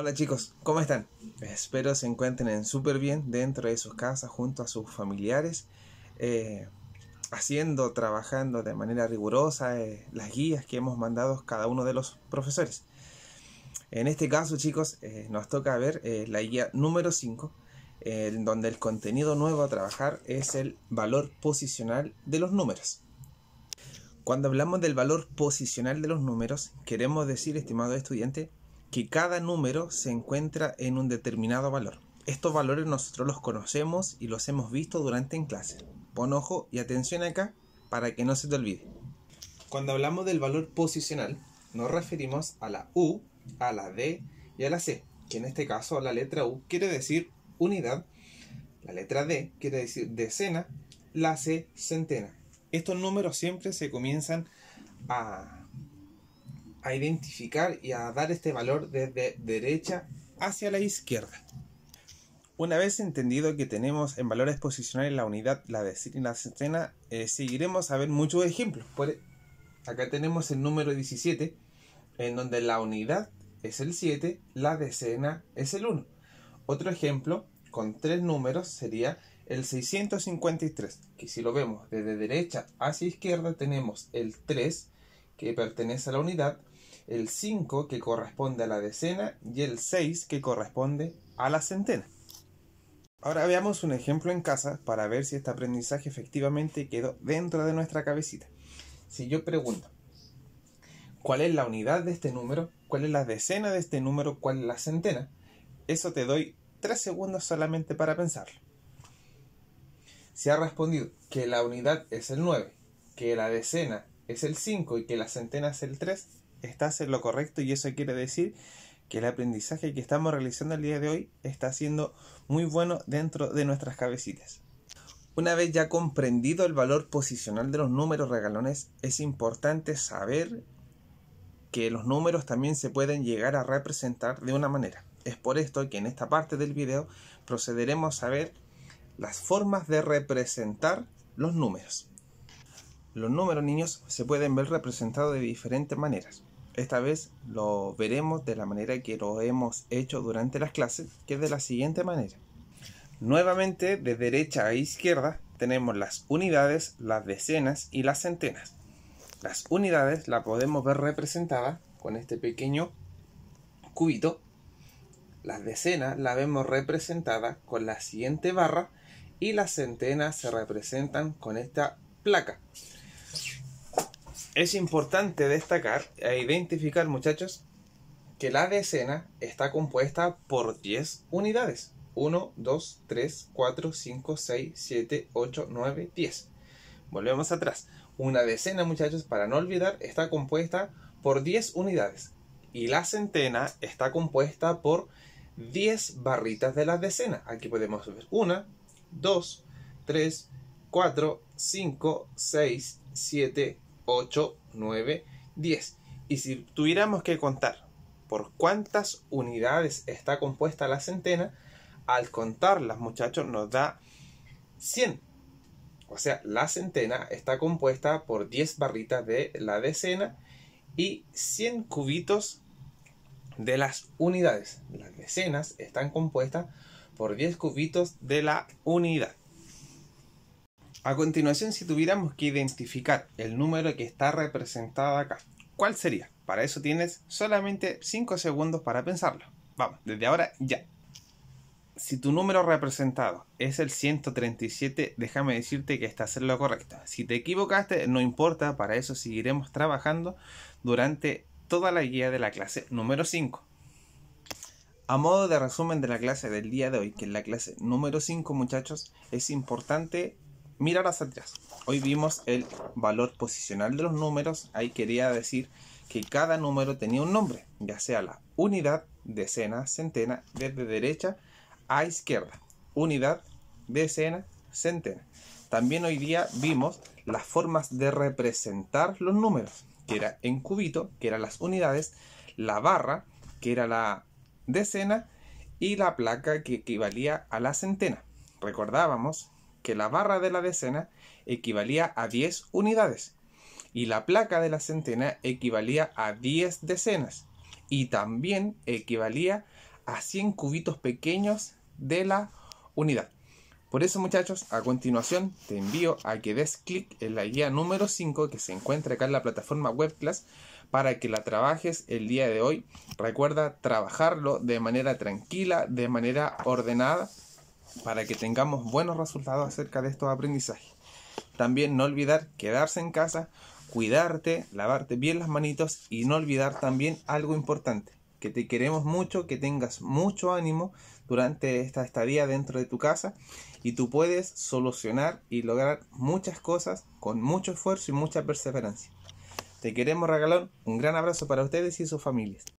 Hola chicos, ¿cómo están? Espero se encuentren súper bien dentro de sus casas, junto a sus familiares, eh, haciendo, trabajando de manera rigurosa eh, las guías que hemos mandado cada uno de los profesores. En este caso chicos, eh, nos toca ver la guía número 5, donde el contenido nuevo a trabajar es el valor posicional de los números. Cuando hablamos del valor posicional de los números, queremos decir, estimado estudiante, que cada número se encuentra en un determinado valor. Estos valores nosotros los conocemos y los hemos visto durante en clase. Pon ojo y atención acá para que no se te olvide. Cuando hablamos del valor posicional, nos referimos a la U, a la D y a la C, que en este caso la letra U quiere decir unidad, la letra D quiere decir decena, la C centena. Estos números siempre se comienzan a a identificar y a dar este valor desde derecha hacia la izquierda. Una vez entendido que tenemos en valores posicionales la unidad, la decena eh, seguiremos a ver muchos ejemplos. E, acá tenemos el número 17, en donde la unidad es el 7, la decena es el 1. Otro ejemplo con tres números sería el 653, que si lo vemos desde derecha hacia izquierda tenemos el 3, que pertenece a la unidad, el 5 que corresponde a la decena y el 6 que corresponde a la centena. Ahora veamos un ejemplo en casa para ver si este aprendizaje efectivamente quedó dentro de nuestra cabecita. Si yo pregunto, ¿cuál es la unidad de este número? ¿Cuál es la decena de este número? ¿Cuál es la centena? Eso te doy 3 segundos solamente para pensarlo. Si ha respondido que la unidad es el 9, que la decena es el 5 y que la centena es el 3, estás en lo correcto y eso quiere decir que el aprendizaje que estamos realizando el día de hoy está siendo muy bueno dentro de nuestras cabecitas. Una vez ya comprendido el valor posicional de los números regalones, es importante saber que los números también se pueden llegar a representar de una manera. Es por esto que en esta parte del video procederemos a ver las formas de representar los números. Los números, niños, se pueden ver representados de diferentes maneras. Esta vez lo veremos de la manera que lo hemos hecho durante las clases, que es de la siguiente manera. Nuevamente, de derecha a izquierda, tenemos las unidades, las decenas y las centenas. Las unidades las podemos ver representadas con este pequeño cubito. Las decenas la vemos representadas con la siguiente barra y las centenas se representan con esta placa es importante destacar e identificar, muchachos, que la decena está compuesta por 10 unidades. 1, 2, 3, 4, 5, 6, 7, 8, 9, 10. Volvemos atrás. Una decena, muchachos, para no olvidar, está compuesta por 10 unidades. Y la centena está compuesta por 10 barritas de la decena. Aquí podemos ver 1, 2, 3, 4, 5, 6, 7, 8, 9, 10. Y si tuviéramos que contar por cuántas unidades está compuesta la centena, al contarlas, muchachos, nos da 100. O sea, la centena está compuesta por 10 barritas de la decena y 100 cubitos de las unidades. Las decenas están compuestas por 10 cubitos de la unidad. A continuación, si tuviéramos que identificar el número que está representado acá, ¿cuál sería? Para eso tienes solamente 5 segundos para pensarlo. Vamos, desde ahora ya. Si tu número representado es el 137, déjame decirte que estás en lo correcto. Si te equivocaste, no importa, para eso seguiremos trabajando durante toda la guía de la clase número 5. A modo de resumen de la clase del día de hoy, que es la clase número 5 muchachos, es importante mirar hacia atrás. Hoy vimos el valor posicional de los números. Ahí quería decir que cada número tenía un nombre, ya sea la unidad, decena, centena, desde derecha a izquierda. Unidad, decena, centena. También hoy día vimos las formas de representar los números, que era en cubito, que eran las unidades, la barra, que era la decena, y la placa que equivalía a la centena. Recordábamos que la barra de la decena equivalía a 10 unidades y la placa de la centena equivalía a 10 decenas y también equivalía a 100 cubitos pequeños de la unidad. Por eso muchachos, a continuación te envío a que des clic en la guía número 5 que se encuentra acá en la plataforma WebClass para que la trabajes el día de hoy. Recuerda trabajarlo de manera tranquila, de manera ordenada para que tengamos buenos resultados acerca de estos aprendizajes. También no olvidar quedarse en casa, cuidarte, lavarte bien las manitos y no olvidar también algo importante, que te queremos mucho, que tengas mucho ánimo durante esta estadía dentro de tu casa y tú puedes solucionar y lograr muchas cosas con mucho esfuerzo y mucha perseverancia. Te queremos regalar un gran abrazo para ustedes y sus familias.